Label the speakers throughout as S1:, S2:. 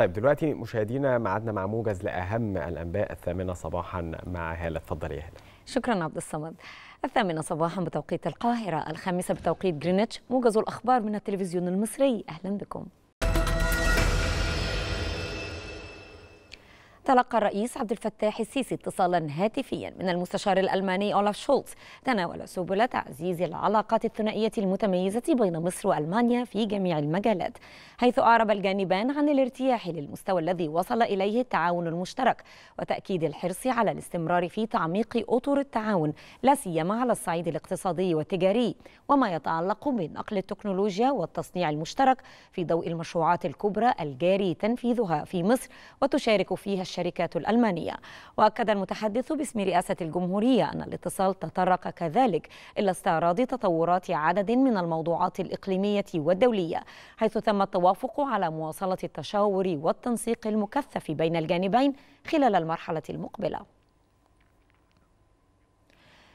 S1: طيب دلوقتي مشاهدينا معدنا مع موجز لأهم الأنباء الثامنة صباحا مع هالة اتفضلي يا هالة شكرا عبد الصمد الثامنة صباحا بتوقيت القاهرة الخامسة بتوقيت جرينتش موجز الأخبار من التلفزيون المصري أهلا بكم تلقى الرئيس عبد الفتاح السيسي اتصالا هاتفيا من المستشار الألماني أولاف شولتز تناول سبل تعزيز العلاقات الثنائية المتميزة بين مصر وألمانيا في جميع المجالات حيث أعرب الجانبان عن الارتياح للمستوى الذي وصل إليه التعاون المشترك وتأكيد الحرص على الاستمرار في تعميق أطر التعاون لا سيما على الصعيد الاقتصادي والتجاري وما يتعلق بنقل التكنولوجيا والتصنيع المشترك في ضوء المشروعات الكبرى الجاري تنفيذها في مصر وتشارك فيها الشركات الألمانية وأكد المتحدث باسم رئاسة الجمهورية أن الاتصال تطرق كذلك إلى استعراض تطورات عدد من الموضوعات الإقليمية والدولية حيث تم التوافق على مواصلة التشاور والتنسيق المكثف بين الجانبين خلال المرحلة المقبلة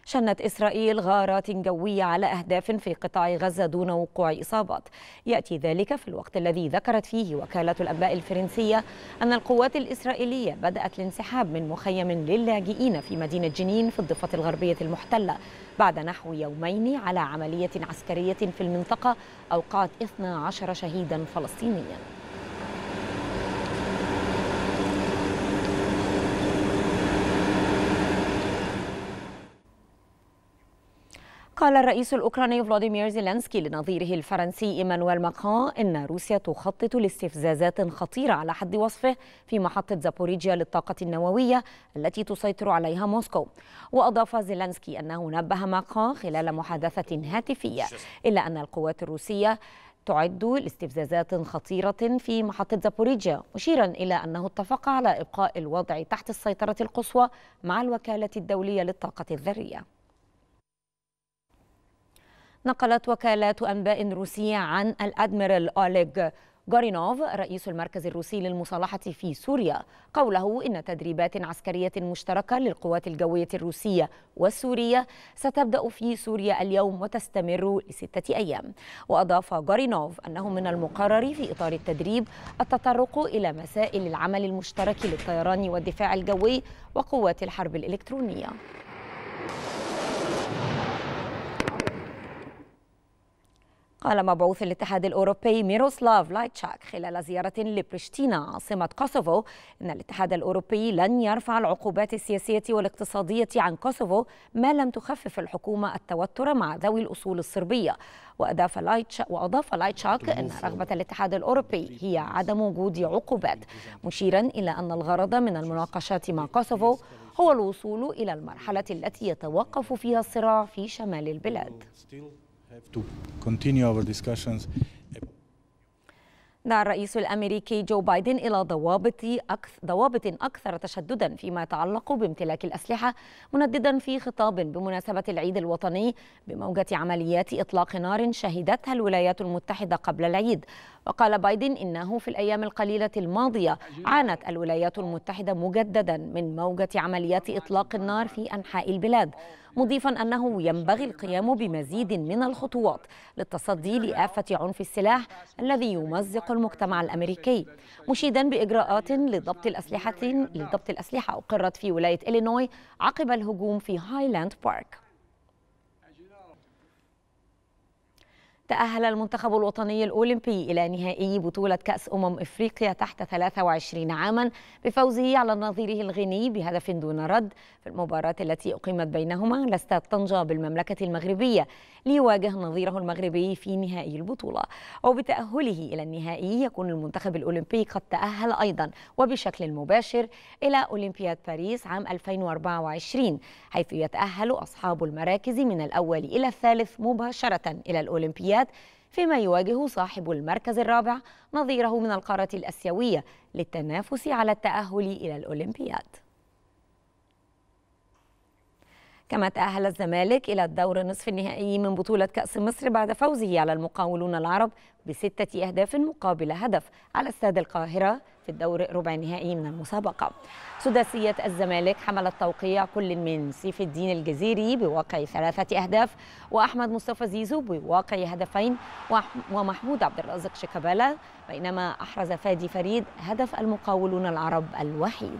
S1: شنت إسرائيل غارات جوية على أهداف في قطاع غزة دون وقوع إصابات يأتي ذلك في الوقت الذي ذكرت فيه وكالة الأنباء الفرنسية أن القوات الإسرائيلية بدأت الانسحاب من مخيم للاجئين في مدينة جنين في الضفة الغربية المحتلة بعد نحو يومين على عملية عسكرية في المنطقة أوقعت 12 شهيدا فلسطينيا قال الرئيس الأوكراني فلاديمير زيلينسكي لنظيره الفرنسي إيمانويل ماكرون إن روسيا تخطط لاستفزازات خطيرة على حد وصفه في محطة زابوريجيا للطاقة النووية التي تسيطر عليها موسكو وأضاف زيلينسكي أنه نبه ماكرون خلال محادثة هاتفية إلا أن القوات الروسية تعد لاستفزازات خطيرة في محطة زابوريجيا مشيرا إلى أنه اتفق على إبقاء الوضع تحت السيطرة القصوى مع الوكالة الدولية للطاقة الذرية نقلت وكالات أنباء روسية عن الأدميرال أوليغ جورينوف رئيس المركز الروسي للمصالحة في سوريا قوله إن تدريبات عسكرية مشتركة للقوات الجوية الروسية والسورية ستبدأ في سوريا اليوم وتستمر لستة أيام وأضاف جورينوف أنه من المقرر في إطار التدريب التطرق إلى مسائل العمل المشترك للطيران والدفاع الجوي وقوات الحرب الإلكترونية قال مبعوث الاتحاد الأوروبي ميروسلاف لايتشاك خلال زيارة لبرشتينا عاصمة كوسوفو أن الاتحاد الأوروبي لن يرفع العقوبات السياسية والاقتصادية عن كوسوفو ما لم تخفف الحكومة التوتر مع ذوي الأصول الصربية وأضاف لايتشاك وأضاف لايتشاك أن رغبة الاتحاد الأوروبي هي عدم وجود عقوبات مشيرا إلى أن الغرض من المناقشات مع كوسوفو هو الوصول إلى المرحلة التي يتوقف فيها الصراع في شمال البلاد have to continue our discussions دعا الرئيس الامريكي جو بايدن الى ضوابط أكثر ضوابط اكثر تشددا فيما يتعلق بامتلاك الاسلحه منددا في خطاب بمناسبه العيد الوطني بموجه عمليات اطلاق نار شهدتها الولايات المتحده قبل العيد وقال بايدن انه في الايام القليله الماضيه عانت الولايات المتحده مجددا من موجه عمليات اطلاق النار في انحاء البلاد مضيفا انه ينبغي القيام بمزيد من الخطوات للتصدي لافه عنف السلاح الذي يمزق المجتمع الامريكي مشيدا باجراءات لضبط الاسلحه لضبط الاسلحه اقرت في ولايه الينوي عقب الهجوم في هايلاند بارك تأهل المنتخب الوطني الأولمبي إلى نهائي بطولة كأس أمم إفريقيا تحت 23 عاما بفوزه على نظيره الغيني بهدف دون رد في المباراة التي أقيمت بينهما على طنجة بالمملكة المغربية ليواجه نظيره المغربي في نهائي البطولة وبتأهله إلى النهائي يكون المنتخب الأولمبي قد تأهل أيضا وبشكل مباشر إلى أولمبياد باريس عام 2024 حيث يتأهل أصحاب المراكز من الأول إلى الثالث مباشرة إلى الأولمبياد الأولمبياد فيما يواجه صاحب المركز الرابع نظيره من القارة الأسيوية للتنافس على التأهل إلى الأولمبياد كما تأهل الزمالك إلى الدور النصف النهائي من بطولة كأس مصر بعد فوزه على المقاولون العرب بستة أهداف مقابل هدف على استاد القاهرة في الدور ربع النهائي من المسابقة سداسية الزمالك حملت توقيع كل من سيف الدين الجزيري بواقع ثلاثة أهداف وأحمد مصطفى زيزو بواقع هدفين ومحمود عبد الرازق شيكابالا بينما أحرز فادي فريد هدف المقاولون العرب الوحيد